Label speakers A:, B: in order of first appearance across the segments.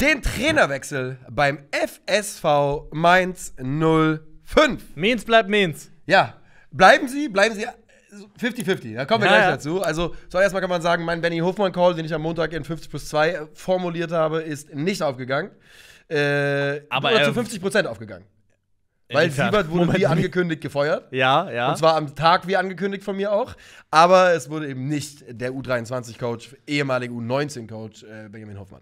A: Den Trainerwechsel beim FSV Mainz 05. Mainz bleibt Mainz. Ja, bleiben Sie, bleiben Sie 50-50, äh, da kommen wir ja, gleich ja. dazu. Also zuerst mal kann man sagen, mein Benny Hofmann-Call, den ich am Montag in 50 plus 2 äh, formuliert habe, ist nicht aufgegangen. Äh, Aber oder äh, zu 50 ähm, Prozent aufgegangen. Weil Siebert wurde Moment, wie angekündigt gefeuert. Ja, ja. Und zwar am Tag wie angekündigt von mir auch. Aber es wurde eben nicht der
B: U23-Coach, ehemalige U19-Coach äh, Benjamin Hoffmann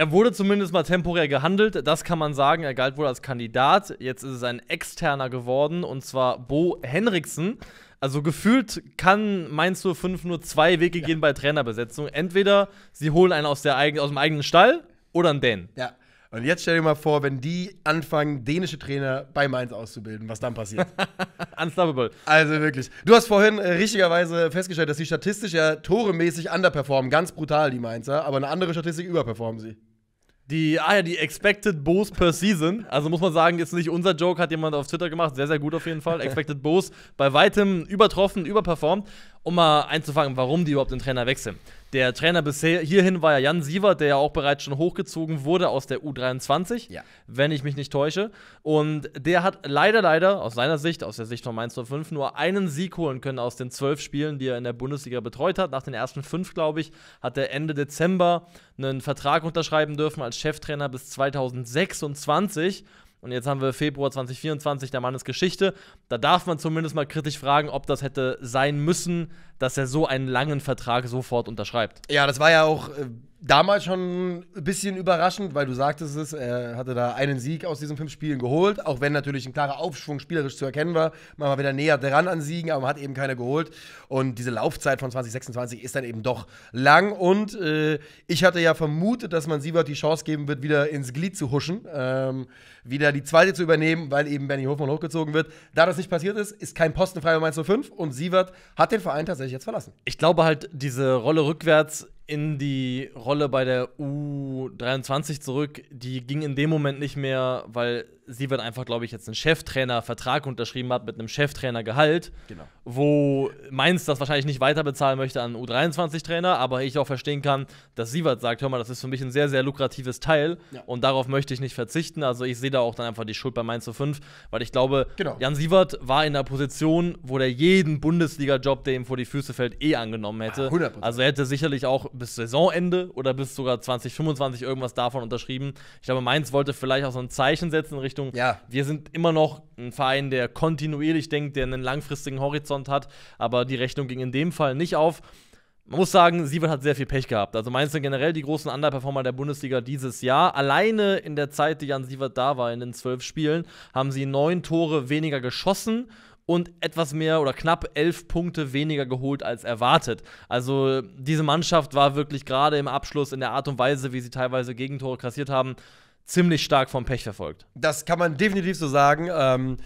B: er wurde zumindest mal temporär gehandelt, das kann man sagen. Er galt wohl als Kandidat. Jetzt ist es ein externer geworden und zwar Bo Henriksen. Also gefühlt kann Mainz 05 nur zwei Wege ja. gehen bei Trainerbesetzung. Entweder sie holen einen aus, der aus dem eigenen Stall oder einen Dänen. Ja. Und jetzt stell dir mal vor, wenn die anfangen, dänische Trainer bei Mainz auszubilden, was dann passiert.
A: Unstoppable. Also wirklich. Du hast vorhin äh, richtigerweise festgestellt, dass die statistisch ja toremäßig underperformen. Ganz brutal, die Mainzer. Aber eine andere Statistik überperformen sie. Die, ah ja, die
B: Expected Bows per Season. Also muss man sagen, ist nicht unser Joke, hat jemand auf Twitter gemacht. Sehr, sehr gut auf jeden Fall. Expected Bows bei weitem übertroffen, überperformt, um mal einzufangen, warum die überhaupt den Trainer wechseln. Der Trainer bisher hierhin war ja Jan Sievert, der ja auch bereits schon hochgezogen wurde aus der U23, ja. wenn ich mich nicht täusche. Und der hat leider, leider aus seiner Sicht, aus der Sicht von Mainz 05, nur einen Sieg holen können aus den zwölf Spielen, die er in der Bundesliga betreut hat. Nach den ersten fünf, glaube ich, hat er Ende Dezember einen Vertrag unterschreiben dürfen als Cheftrainer bis 2026. Und jetzt haben wir Februar 2024, der Mann ist Geschichte. Da darf man zumindest mal kritisch fragen, ob das hätte sein müssen, dass er so einen langen Vertrag sofort unterschreibt. Ja, das war ja auch äh, damals schon ein bisschen überraschend, weil du sagtest
A: es, er hatte da einen Sieg aus diesen fünf Spielen geholt, auch wenn natürlich ein klarer Aufschwung spielerisch zu erkennen war. Man war wieder näher dran an Siegen, aber man hat eben keine geholt. Und diese Laufzeit von 2026 ist dann eben doch lang. Und äh, ich hatte ja vermutet, dass man Siebert die Chance geben wird, wieder ins Glied zu huschen, ähm, wieder die zweite zu übernehmen, weil eben Benny Hofmann hochgezogen wird. Da das nicht passiert ist, ist kein Posten frei bei Mainz 05 und Siebert hat den Verein tatsächlich jetzt verlassen.
B: Ich glaube halt, diese Rolle rückwärts in die Rolle bei der U23 zurück. Die ging in dem Moment nicht mehr, weil sie wird einfach, glaube ich, jetzt einen Cheftrainer-Vertrag unterschrieben hat mit einem Cheftrainer-Gehalt, genau. wo Mainz das wahrscheinlich nicht weiter bezahlen möchte an U23-Trainer, aber ich auch verstehen kann, dass Sievert sagt, hör mal, das ist für mich ein sehr, sehr lukratives Teil ja. und darauf möchte ich nicht verzichten. Also ich sehe da auch dann einfach die Schuld bei Mainz zu 5, weil ich glaube, genau. Jan Sievert war in der Position, wo der jeden Bundesliga-Job, der ihm vor die Füße fällt, eh angenommen hätte. 100%. Also er hätte sicherlich auch bis Saisonende oder bis sogar 2025 irgendwas davon unterschrieben. Ich glaube, Mainz wollte vielleicht auch so ein Zeichen setzen in Richtung Richtung. Ja. Wir sind immer noch ein Verein, der kontinuierlich denkt, der einen langfristigen Horizont hat, aber die Rechnung ging in dem Fall nicht auf. Man muss sagen, Siebert hat sehr viel Pech gehabt. Also meinst du generell die großen Underperformer der Bundesliga dieses Jahr. Alleine in der Zeit, die Jan Siebert da war, in den zwölf Spielen, haben sie neun Tore weniger geschossen und etwas mehr oder knapp elf Punkte weniger geholt als erwartet. Also diese Mannschaft war wirklich gerade im Abschluss in der Art und Weise, wie sie teilweise Gegentore kassiert haben, ziemlich stark vom Pech verfolgt. Das kann man definitiv so sagen. Ähm,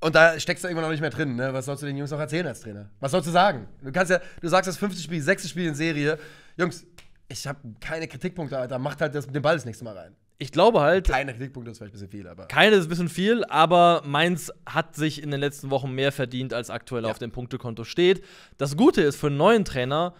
B: und da
A: steckst du irgendwann noch nicht mehr drin. Ne? Was sollst du den Jungs noch erzählen als Trainer? Was sollst du sagen? Du kannst ja, du sagst das fünfte Spiel, sechste Spiel in Serie. Jungs, ich habe keine Kritikpunkte, Alter. Macht halt das, den Ball das nächste Mal rein. Ich glaube halt. Keine Kritikpunkte ist vielleicht ein bisschen viel, aber.
B: Keine ist ein bisschen viel, aber Mainz hat sich in den letzten Wochen mehr verdient, als aktuell ja. auf dem Punktekonto steht. Das Gute ist für einen neuen Trainer,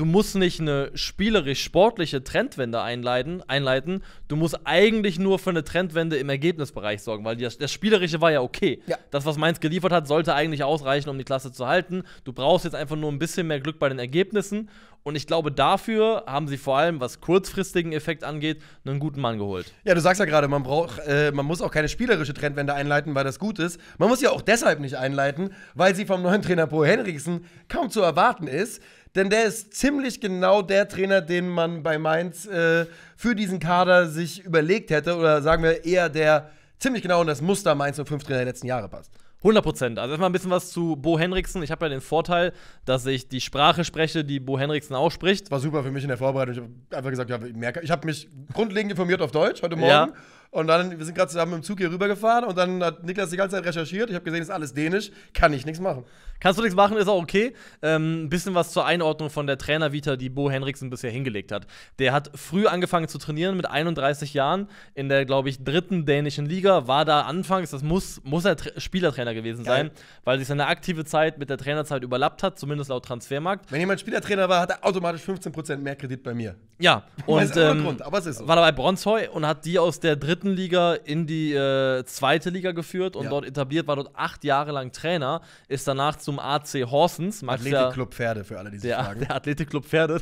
B: du musst nicht eine spielerisch-sportliche Trendwende einleiten, einleiten, du musst eigentlich nur für eine Trendwende im Ergebnisbereich sorgen, weil das, das Spielerische war ja okay. Ja. Das, was Mainz geliefert hat, sollte eigentlich ausreichen, um die Klasse zu halten. Du brauchst jetzt einfach nur ein bisschen mehr Glück bei den Ergebnissen und ich glaube, dafür haben sie vor allem, was kurzfristigen Effekt angeht, einen guten Mann geholt. Ja,
A: du sagst ja gerade, man äh, man muss auch keine spielerische Trendwende einleiten, weil das gut ist. Man muss sie auch deshalb nicht einleiten, weil sie vom neuen Trainer Bo Henriksen kaum zu erwarten ist denn der ist ziemlich genau der Trainer, den man bei Mainz äh, für diesen Kader sich überlegt
B: hätte oder sagen wir eher der ziemlich genau in das Muster Mainz 05 Trainer der letzten Jahre passt. 100 Prozent. Also erstmal ein bisschen was zu Bo Henriksen. Ich habe ja den Vorteil, dass ich die Sprache spreche, die Bo Henriksen auch spricht. War super für mich in der Vorbereitung. Ich habe einfach gesagt, ja, ich habe mich grundlegend informiert auf Deutsch heute Morgen.
A: Ja. Und dann, wir sind gerade zusammen im Zug hier rübergefahren und dann hat Niklas die ganze Zeit recherchiert. Ich habe gesehen, ist alles dänisch,
B: kann ich nichts machen. Kannst du nichts machen, ist auch okay. Ein ähm, bisschen was zur Einordnung von der Trainervita, die Bo Henriksen bisher hingelegt hat. Der hat früh angefangen zu trainieren mit 31 Jahren in der, glaube ich, dritten dänischen Liga. War da anfangs, das muss, muss er Tra Spielertrainer gewesen sein, Geil. weil sich seine aktive Zeit mit der Trainerzeit überlappt hat, zumindest laut Transfermarkt. Wenn jemand Spielertrainer war, hat er
A: automatisch 15% mehr Kredit bei mir.
B: Ja, und. Das ähm, Grund, aber es ist so. War dabei Bronzheu und hat die aus der dritten dritten Liga in die äh, zweite Liga geführt und ja. dort etabliert, war dort acht Jahre lang Trainer, ist danach zum AC Horsens. Athletikclub
A: Pferde für alle, die sich der, fragen. Der Athletikclub Pferde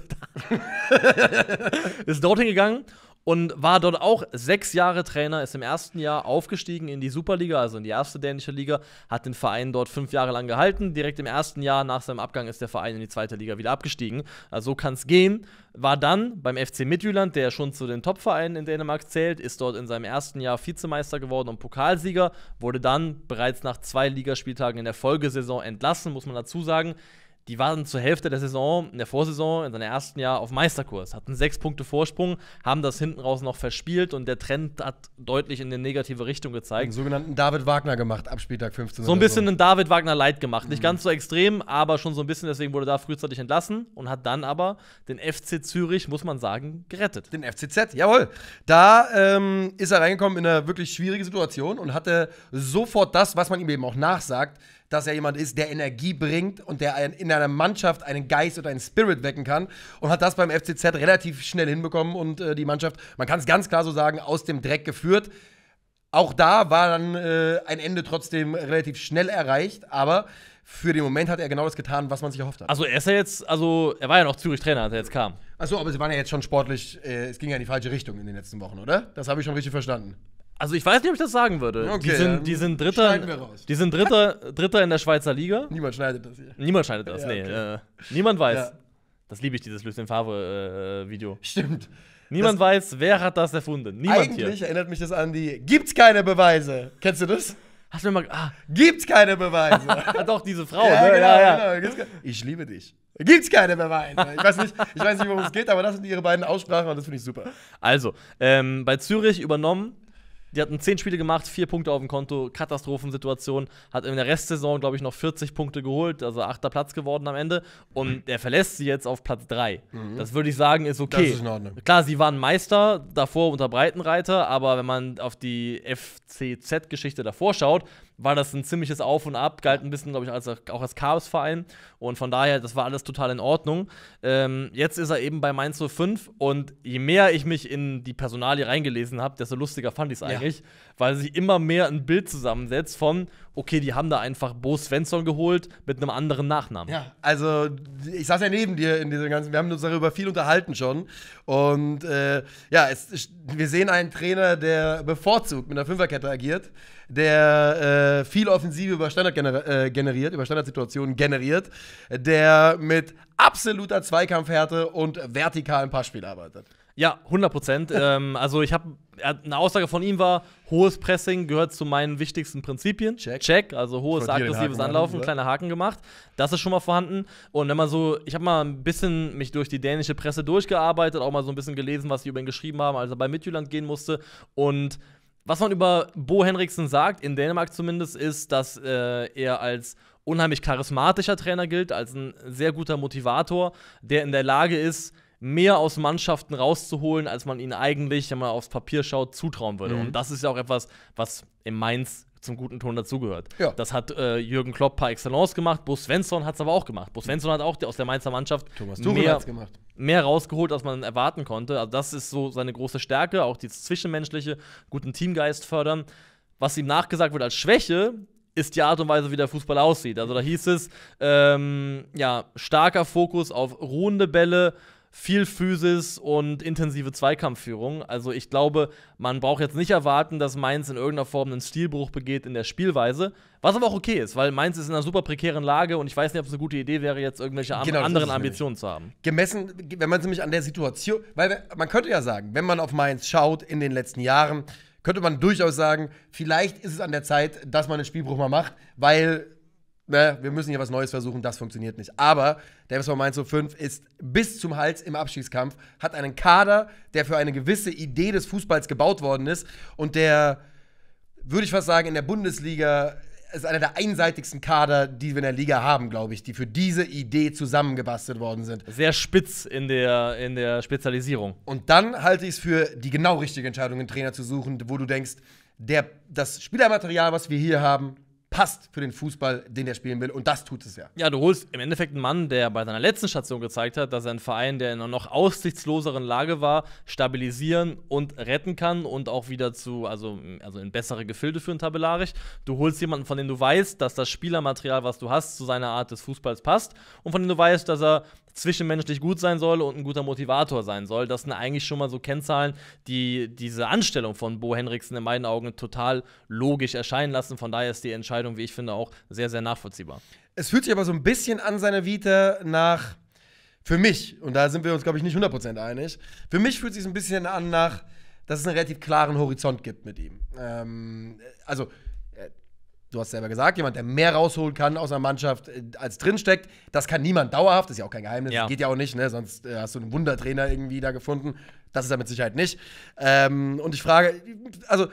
B: ist dorthin gegangen und war dort auch sechs Jahre Trainer, ist im ersten Jahr aufgestiegen in die Superliga, also in die erste dänische Liga, hat den Verein dort fünf Jahre lang gehalten. Direkt im ersten Jahr nach seinem Abgang ist der Verein in die zweite Liga wieder abgestiegen. Also so kann es gehen. War dann beim FC Midtjylland, der schon zu den Topvereinen in Dänemark zählt, ist dort in seinem ersten Jahr Vizemeister geworden und Pokalsieger, wurde dann bereits nach zwei Ligaspieltagen in der Folgesaison entlassen, muss man dazu sagen die waren zur Hälfte der Saison, in der Vorsaison, in seinem ersten Jahr auf Meisterkurs, hatten sechs Punkte Vorsprung, haben das hinten raus noch verspielt und der Trend hat deutlich in eine negative Richtung gezeigt. Einen
A: sogenannten David Wagner gemacht ab Spieltag 15. So ein bisschen so. einen
B: David Wagner Light gemacht. Mhm. Nicht ganz so extrem, aber schon so ein bisschen, deswegen wurde da frühzeitig entlassen und hat dann aber den FC Zürich, muss man sagen, gerettet. Den FCZ, jawohl. Da ähm,
A: ist er reingekommen in eine wirklich schwierige Situation und hatte sofort das, was man ihm eben auch nachsagt, dass er jemand ist, der Energie bringt und der in einer Mannschaft einen Geist und einen Spirit wecken kann und hat das beim FCZ relativ schnell hinbekommen und äh, die Mannschaft, man kann es ganz klar so sagen, aus dem Dreck geführt. Auch da war dann äh, ein Ende trotzdem relativ schnell erreicht, aber für den Moment hat er genau das getan, was man sich erhofft hat. Also
B: er ist ja jetzt, also er war ja noch Zürich-Trainer, als er jetzt kam.
A: Achso, aber sie waren ja jetzt schon sportlich, äh, es ging ja in die falsche Richtung in den letzten Wochen, oder? Das habe ich schon richtig
B: verstanden. Also ich weiß nicht, ob ich das sagen würde. Okay, die, sind, die sind Dritter, die sind Dritter, Dritter in der Schweizer Liga. Niemand schneidet das hier. Niemand schneidet das, ja, okay. nee. Äh, niemand weiß. Ja. Das liebe ich, dieses Lucien Favre-Video. Äh, äh Stimmt. Niemand das weiß, wer hat das erfunden. Niemand Eigentlich hier.
A: erinnert mich das an die Gibt's keine Beweise. Kennst du das? Hast du mir mal. Ah. Gibt's keine Beweise.
B: Ah, doch, diese Frau. Ja, ne? genau, ja, ja. Genau.
A: Ich liebe dich. Gibt's keine Beweise. Ich weiß nicht,
B: ich weiß nicht worum es geht, aber das sind ihre beiden Aussprachen und das finde ich super. Also, ähm, bei Zürich übernommen die hatten 10 Spiele gemacht, 4 Punkte auf dem Konto, Katastrophensituation, hat in der Restsaison, glaube ich, noch 40 Punkte geholt, also 8. Platz geworden am Ende. Und mhm. er verlässt sie jetzt auf Platz 3. Mhm. Das würde ich sagen, ist okay. Das ist in Ordnung. Klar, sie waren Meister davor unter Breitenreiter, aber wenn man auf die FCZ-Geschichte davor schaut, war das ein ziemliches Auf und Ab, galt ein bisschen, glaube ich, als, auch als Chaosverein. Und von daher, das war alles total in Ordnung. Ähm, jetzt ist er eben bei Mainz 05 und je mehr ich mich in die Personalie reingelesen habe, desto lustiger fand ich es eigentlich, ja. weil sich immer mehr ein Bild zusammensetzt von, okay, die haben da einfach Bo Svensson geholt mit einem anderen Nachnamen. Ja, also ich saß ja neben dir in diesem ganzen, wir haben
A: uns darüber viel unterhalten schon. Und äh, ja, es, wir sehen einen Trainer, der bevorzugt mit einer Fünferkette agiert der äh, viel Offensive über Standard gener äh, generiert, über Standardsituationen generiert, der mit absoluter Zweikampfhärte und vertikalem Passspiel arbeitet.
B: Ja, 100 Prozent. ähm, also ich habe eine Aussage von ihm war, hohes Pressing gehört zu meinen wichtigsten Prinzipien. Check. Check also hohes aggressives Anlaufen, haben, kleiner Haken gemacht. Das ist schon mal vorhanden. Und wenn man so, ich habe mal ein bisschen mich durch die dänische Presse durchgearbeitet, auch mal so ein bisschen gelesen, was sie über ihn geschrieben haben, als er bei Midtjylland gehen musste. Und was man über Bo Henriksen sagt, in Dänemark zumindest, ist, dass äh, er als unheimlich charismatischer Trainer gilt, als ein sehr guter Motivator, der in der Lage ist, mehr aus Mannschaften rauszuholen, als man ihnen eigentlich, wenn man aufs Papier schaut, zutrauen würde. Mhm. Und das ist ja auch etwas, was in Mainz zum guten Ton dazugehört. Ja. Das hat äh, Jürgen Klopp par excellence gemacht, Bo Svensson hat es aber auch gemacht. Bo mhm. Svensson hat auch aus der Mainzer Mannschaft mehr, mehr, rausgeholt, als man erwarten konnte. Also das ist so seine große Stärke, auch dieses Zwischenmenschliche, guten Teamgeist fördern. Was ihm nachgesagt wird als Schwäche, ist die Art und Weise, wie der Fußball aussieht. Also da hieß es, ähm, ja, starker Fokus auf ruhende Bälle, viel Physis und intensive Zweikampfführung. Also ich glaube, man braucht jetzt nicht erwarten, dass Mainz in irgendeiner Form einen Stilbruch begeht in der Spielweise. Was aber auch okay ist, weil Mainz ist in einer super prekären Lage und ich weiß nicht, ob es eine gute Idee wäre, jetzt irgendwelche genau, anderen Ambitionen zu
A: haben. Gemessen, wenn man es nämlich an der Situation, weil man könnte ja sagen, wenn man auf Mainz schaut in den letzten Jahren, könnte man durchaus sagen, vielleicht ist es an der Zeit, dass man einen Spielbruch mal macht, weil ne, wir müssen hier was Neues versuchen, das funktioniert nicht. Aber der MSV Mainz 05 ist bis zum Hals im Abschiedskampf, hat einen Kader, der für eine gewisse Idee des Fußballs gebaut worden ist und der, würde ich fast sagen, in der Bundesliga ist einer der einseitigsten Kader, die wir in der Liga haben, glaube ich, die für diese Idee zusammengebastelt worden sind. Sehr spitz in der, in der Spezialisierung. Und dann halte ich es für die genau richtige Entscheidung, einen Trainer zu suchen, wo du denkst, der, das Spielermaterial, was wir hier haben, passt für den Fußball, den er spielen will. Und das tut es ja.
B: Ja, du holst im Endeffekt einen Mann, der bei seiner letzten Station gezeigt hat, dass er einen Verein, der in einer noch aussichtsloseren Lage war, stabilisieren und retten kann und auch wieder zu, also, also in bessere Gefilde führen tabellarisch. Du holst jemanden, von dem du weißt, dass das Spielermaterial, was du hast, zu seiner Art des Fußballs passt und von dem du weißt, dass er zwischenmenschlich gut sein soll und ein guter Motivator sein soll. Das sind eigentlich schon mal so Kennzahlen, die diese Anstellung von Bo Henriksen in meinen Augen total logisch erscheinen lassen. Von daher ist die Entscheidung, wie ich finde, auch sehr, sehr nachvollziehbar.
A: Es fühlt sich aber so ein bisschen an seiner Vita nach, für mich, und da sind wir uns, glaube ich, nicht 100% einig, für mich fühlt es sich ein bisschen an nach, dass es einen relativ klaren Horizont gibt mit ihm. Ähm, also, du hast selber gesagt, jemand, der mehr rausholen kann aus einer Mannschaft, äh, als drinsteckt, das kann niemand dauerhaft, das ist ja auch kein Geheimnis, ja. geht ja auch nicht, ne? sonst äh, hast du einen Wundertrainer irgendwie da gefunden. Das ist er mit Sicherheit nicht. Ähm, und ich frage, also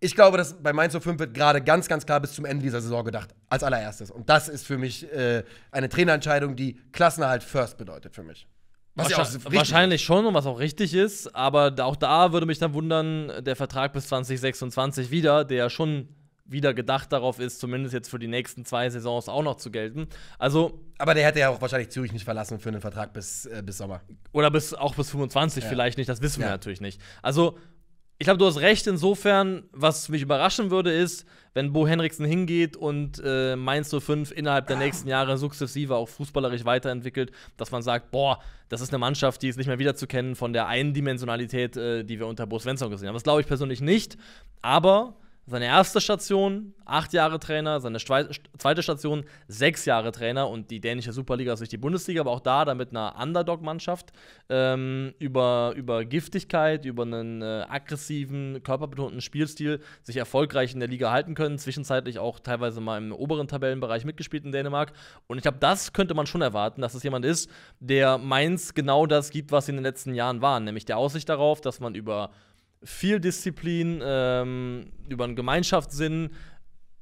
A: ich glaube, dass bei Mainz 05 wird gerade ganz, ganz klar bis zum Ende dieser Saison gedacht, als allererstes. Und das ist für mich äh, eine Trainerentscheidung, die Klassenerhalt first bedeutet für mich. Was wahrscheinlich, wahrscheinlich
B: schon und was auch richtig ist, aber auch da würde mich dann wundern, der Vertrag bis 2026 wieder, der ja schon wieder gedacht darauf ist, zumindest jetzt für die nächsten zwei Saisons auch noch zu gelten. Also aber der hätte ja auch wahrscheinlich Zürich nicht verlassen für einen Vertrag bis, äh, bis Sommer. Oder bis auch bis 25 ja. vielleicht nicht, das wissen ja. wir natürlich nicht. Also ich glaube, du hast recht insofern, was mich überraschen würde, ist, wenn Bo Henriksen hingeht und äh, Mainz 05 innerhalb der nächsten Jahre sukzessive auch fußballerisch weiterentwickelt, dass man sagt, boah, das ist eine Mannschaft, die ist nicht mehr wiederzukennen von der Eindimensionalität, äh, die wir unter Bo Svensson gesehen haben. Das glaube ich persönlich nicht, aber seine erste Station, acht Jahre Trainer, seine zweite Station, sechs Jahre Trainer und die dänische Superliga ist durch die Bundesliga, aber auch da damit eine Underdog-Mannschaft ähm, über, über Giftigkeit, über einen äh, aggressiven, körperbetonten Spielstil sich erfolgreich in der Liga halten können. Zwischenzeitlich auch teilweise mal im oberen Tabellenbereich mitgespielt in Dänemark. Und ich glaube, das könnte man schon erwarten, dass es jemand ist, der Mainz genau das gibt, was sie in den letzten Jahren waren, nämlich der Aussicht darauf, dass man über viel Disziplin, ähm, über einen Gemeinschaftssinn.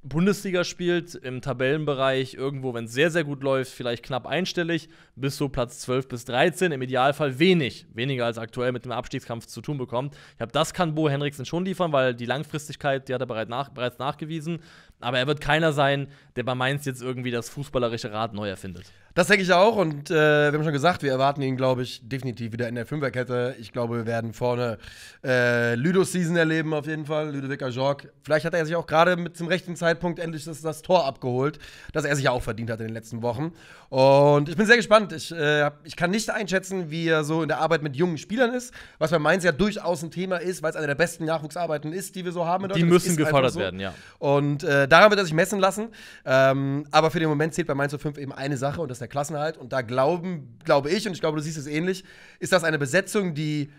B: Bundesliga spielt im Tabellenbereich irgendwo, wenn es sehr, sehr gut läuft, vielleicht knapp einstellig, bis so Platz 12 bis 13, im Idealfall wenig, weniger als aktuell mit dem Abstiegskampf zu tun bekommt. Ich glaube, das kann Bo Henriksen schon liefern, weil die Langfristigkeit, die hat er bereits, nach, bereits nachgewiesen. Aber er wird keiner sein, der bei Mainz jetzt irgendwie das fußballerische Rad neu erfindet.
A: Das denke ich auch und äh, wir haben schon gesagt, wir erwarten ihn, glaube ich, definitiv wieder in der Fünferkette. Ich glaube, wir werden vorne äh, Ludos Season erleben auf jeden Fall, Ludovic Ajorg. Vielleicht hat er sich auch gerade mit zum rechten Zeitpunkt endlich das, das, Tor abgeholt, das er sich ja auch verdient hat in den letzten Wochen. Und ich bin sehr gespannt. Ich, äh, ich kann nicht einschätzen, wie er so in der Arbeit mit jungen Spielern ist, was bei Mainz ja durchaus ein Thema ist, weil es eine der besten Nachwuchsarbeiten ist, die wir so haben. die müssen gefördert so. werden, ja. Und äh, daran wird er sich messen lassen. Ähm, aber für den Moment zählt bei Mainz 05 eben eine Sache und das ist der Klassenhalt. Und da glauben, glaube ich, und ich glaube, du siehst es ähnlich, ist das eine Besetzung, die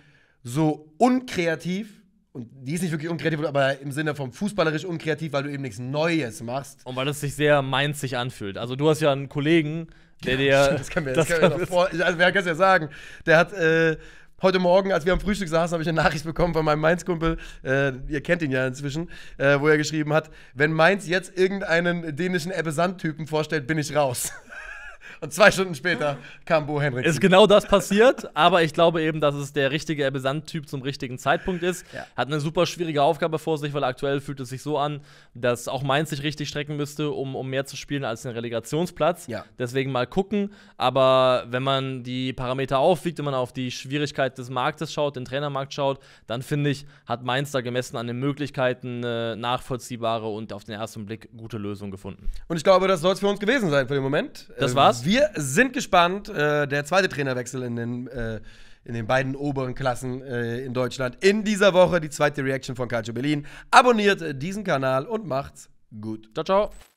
A: so unkreativ und die ist nicht wirklich unkreativ, aber im Sinne vom fußballerisch unkreativ, weil du eben nichts Neues machst. Und
B: weil es sich sehr mainzig anfühlt. Also du hast ja einen
A: Kollegen, der ja, dir. Das kann mir, das kann mir vor, also, wer kann es ja sagen? Der hat äh, heute Morgen, als wir am Frühstück saßen, habe ich eine Nachricht bekommen von meinem Mainz-Kumpel, äh, ihr kennt ihn ja inzwischen, äh, wo er geschrieben hat: Wenn Mainz jetzt irgendeinen dänischen Ebbe-Sand-Typen vorstellt, bin ich raus. Und zwei Stunden später kam Bo Henriksen. Ist genau
B: das passiert, aber ich glaube eben, dass es der richtige Ebbe typ zum richtigen Zeitpunkt ist. Ja. Hat eine super schwierige Aufgabe vor sich, weil aktuell fühlt es sich so an, dass auch Mainz sich richtig strecken müsste, um, um mehr zu spielen als den Relegationsplatz. Ja. Deswegen mal gucken. Aber wenn man die Parameter aufwiegt, wenn man auf die Schwierigkeit des Marktes schaut, den Trainermarkt schaut, dann finde ich, hat Mainz da gemessen an den Möglichkeiten äh, nachvollziehbare und auf den ersten Blick gute Lösung gefunden. Und ich glaube,
A: das soll es für uns gewesen sein für den Moment. Das ähm, war's. Wir wir sind gespannt. Äh, der zweite Trainerwechsel in den, äh, in den beiden oberen Klassen äh, in Deutschland in dieser Woche. Die zweite Reaction von
B: Calcio Berlin. Abonniert diesen Kanal und macht's gut. Ciao, ciao.